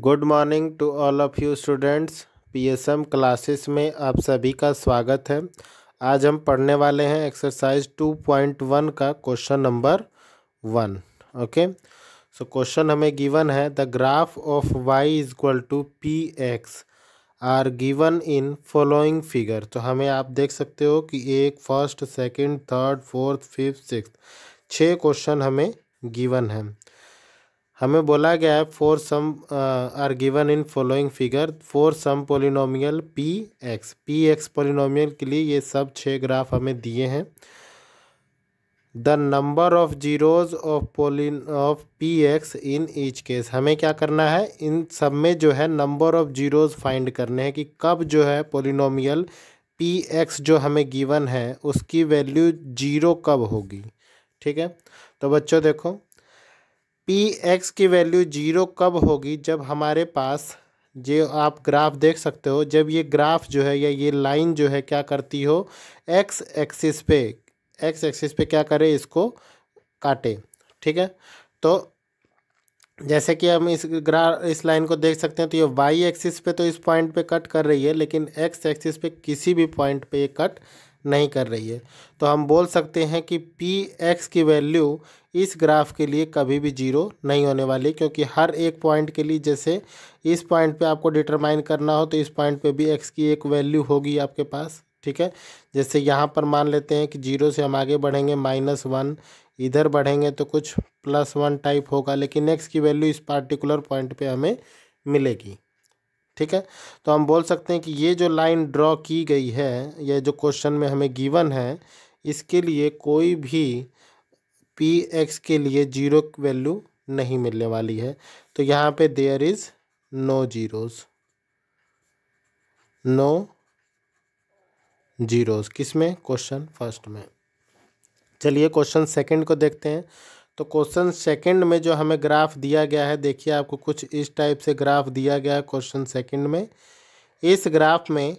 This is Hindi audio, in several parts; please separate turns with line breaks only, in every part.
good morning to all of you students PSM classes में आप सभी का स्वागत है आज हम पढ़ने वाले हैं एक्सरसाइज टू पॉइंट वन का question number one okay so question हमें गिवन है the graph of y is equal to p x are given in following figure तो हमें आप देख सकते हो कि एक first second third fourth fifth six छः क्वेश्चन हमें गिवन है हमें बोला गया है for some are given in following figure for some polynomial p x p x polynomial के लिए ये सब छः ग्राफ हमें दिए हैं the number of zeros of polynomial of p x in each case हमें क्या करना है इन सब में जो है नंबर ऑफ जीरोज फाइंड करने हैं कि कब जो है पोलिनोमियल पी एक्स जो हमें गिवन है उसकी वैल्यू जीरो कब होगी ठीक है तो बच्चों देखो पी एक्स की वैल्यू जीरो कब होगी जब हमारे पास ये आप ग्राफ देख सकते हो जब ये ग्राफ जो है या ये लाइन जो है क्या करती हो एक्स एक्सिस पे एक्स एक्सिस पे क्या करे इसको काटे ठीक है तो जैसे कि हम इस ग्रा इस लाइन को देख सकते हैं तो ये वाई एक्सिस पे तो इस पॉइंट पे कट कर रही है लेकिन एक्स एक्सिस पे किसी भी पॉइंट पे ये कट नहीं कर रही है तो हम बोल सकते हैं कि पी एक्स की वैल्यू इस ग्राफ के लिए कभी भी जीरो नहीं होने वाली क्योंकि हर एक पॉइंट के लिए जैसे इस पॉइंट पे आपको डिटरमाइन करना हो तो इस पॉइंट पे भी एक्स की एक वैल्यू होगी आपके पास ठीक है जैसे यहाँ पर मान लेते हैं कि जीरो से हम आगे बढ़ेंगे माइनस वन इधर बढ़ेंगे तो कुछ प्लस वन टाइप होगा लेकिन एक्स की वैल्यू इस पार्टिकुलर पॉइंट पर हमें मिलेगी ठीक है तो हम बोल सकते हैं कि ये जो लाइन ड्रॉ की गई है ये जो क्वेश्चन में हमें गिवन है इसके लिए कोई भी पी एक्स के लिए जीरो वैल्यू नहीं मिलने वाली है तो यहाँ पे there is no zeros no zeros किस में क्वेश्चन फर्स्ट में चलिए क्वेश्चन सेकंड को देखते हैं तो क्वेश्चन सेकंड में जो हमें ग्राफ दिया गया है देखिए आपको कुछ इस टाइप से ग्राफ दिया गया है क्वेश्चन सेकंड में इस ग्राफ में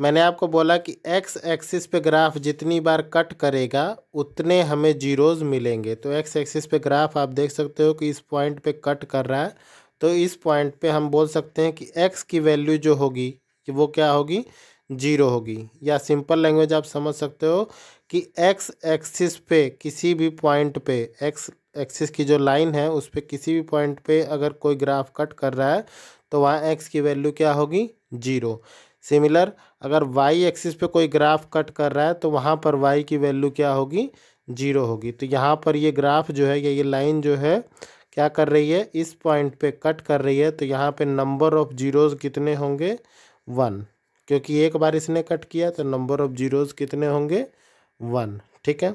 मैंने आपको बोला कि एक्स एक्सिस पे ग्राफ जितनी बार कट करेगा उतने हमें जीरोज़ मिलेंगे तो एक्स एक्सिस पे ग्राफ आप देख सकते हो कि इस पॉइंट पे कट कर रहा है तो इस पॉइंट पे हम बोल सकते हैं कि एक्स की वैल्यू जो होगी कि वो क्या होगी जीरो होगी या सिंपल लैंग्वेज आप समझ सकते हो कि एक्स एक्सिस पे किसी भी पॉइंट पे एक्स एक्सिस की जो लाइन है उस पर किसी भी पॉइंट पे अगर कोई ग्राफ कट कर रहा है तो वहाँ एक्स की वैल्यू क्या होगी जीरो सिमिलर अगर वाई एक्सिस पे कोई ग्राफ कट कर रहा है तो वहाँ पर वाई की वैल्यू क्या होगी जीरो होगी तो यहाँ पर ये ग्राफ जो है या ये लाइन जो है क्या कर रही है इस पॉइंट पे कट कर रही है तो यहाँ पे नंबर ऑफ़ जीरोज़ कितने होंगे वन क्योंकि एक बार इसने कट किया तो नंबर ऑफ जीरोज़ कितने होंगे वन ठीक है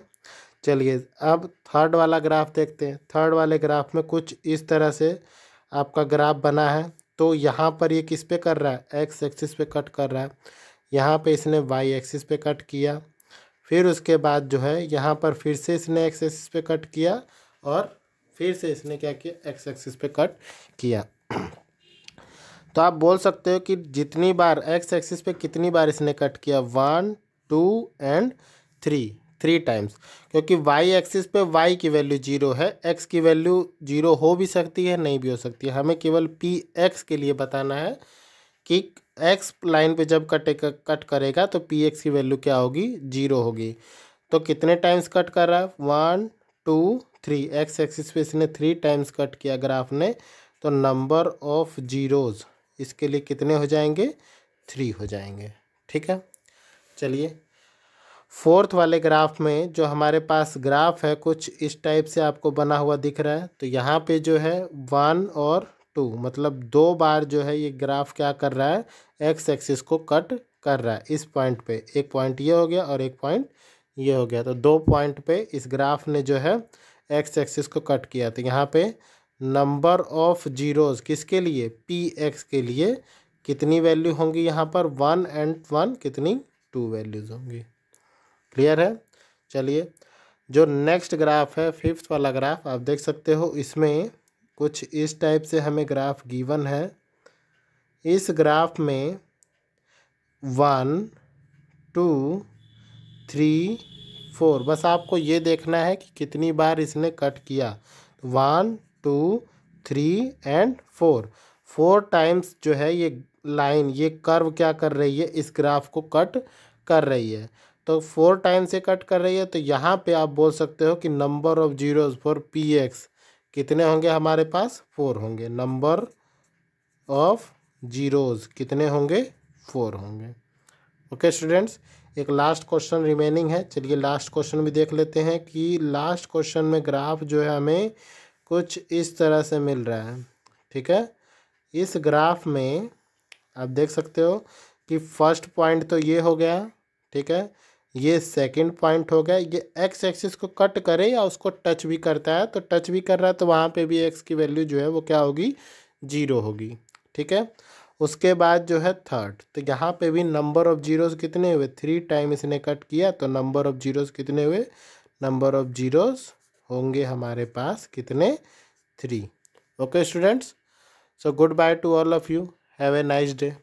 चलिए अब थर्ड वाला ग्राफ देखते हैं थर्ड वाले ग्राफ में कुछ इस तरह से आपका ग्राफ बना है तो यहाँ पर ये किस पे कर रहा है एक्स एक्सिस पे कट कर रहा है यहाँ पे इसने वाई एक्सिस पे कट किया फिर उसके बाद जो है यहाँ पर फिर से इसने एक्स एक्सिस पे कट किया और फिर से इसने क्या किया एक्स एक्सिस पे कट किया तो आप बोल सकते हो कि जितनी बार एक्स एक्सिस पे कितनी बार इसने कट किया one two and three three times क्योंकि वाई एक्सिस पे वाई की वैल्यू जीरो है एक्स की वैल्यू जीरो हो भी सकती है नहीं भी हो सकती है हमें केवल पी एक्स के लिए बताना है कि एक्स लाइन पे जब कटे कट करेगा तो पी एक्स की वैल्यू क्या होगी जीरो होगी तो कितने टाइम्स कट कर रहा है one two three x axis पे इसने थ्री टाइम्स कट किया ग्राफ ने तो नंबर ऑफ जीरोज़ इसके लिए कितने हो जाएंगे थ्री हो जाएंगे ठीक है चलिए फोर्थ वाले ग्राफ में जो हमारे पास ग्राफ है कुछ इस टाइप से आपको बना हुआ दिख रहा है तो यहाँ पे जो है वन और टू मतलब दो बार जो है ये ग्राफ क्या कर रहा है एक्स एक्सिस को कट कर रहा है इस पॉइंट पे एक पॉइंट ये हो गया और एक पॉइंट ये हो गया तो दो पॉइंट पे इस ग्राफ ने जो है एक्स एक्सिस को कट किया तो यहाँ पे नंबर ऑफ जीरोस किसके लिए पी एक्स के लिए कितनी वैल्यू होंगी यहाँ पर वन एंड वन कितनी टू वैल्यूज़ होंगी क्लियर है चलिए जो नेक्स्ट ग्राफ है फिफ्थ वाला ग्राफ आप देख सकते हो इसमें कुछ इस टाइप से हमें ग्राफ गिवन है इस ग्राफ में वन टू थ्री फोर बस आपको ये देखना है कि कितनी बार इसने कट किया one two three and four four times जो है ये लाइन ये कर्व क्या कर रही है इस ग्राफ को कट कर रही है तो फोर टाइम से कट कर रही है तो यहाँ पे आप बोल सकते हो कि number of zeros for p x कितने होंगे हमारे पास फोर होंगे नंबर ऑफ जीरोज कितने होंगे फोर होंगे ओके स्टूडेंट्स एक लास्ट क्वेश्चन रिमेनिंग है चलिए लास्ट क्वेश्चन भी देख लेते हैं कि लास्ट क्वेश्चन में ग्राफ जो है हमें कुछ इस तरह से मिल रहा है ठीक है इस ग्राफ में आप देख सकते हो कि फर्स्ट पॉइंट तो ये हो गया ठीक है ये सेकंड पॉइंट हो गया ये एक्स एक्सिस को कट करे या उसको टच भी करता है तो टच भी कर रहा है तो वहाँ पे भी एक्स की वैल्यू जो है वो क्या होगी जीरो होगी ठीक है उसके बाद जो है थर्ड तो यहाँ पे भी नंबर ऑफ़ जीरोस कितने हुए थ्री टाइम इसने कट किया तो नंबर ऑफ़ जीरोस कितने हुए नंबर ऑफ़ जीरोज होंगे हमारे पास कितने three okay students so goodbye to all of you have a nice day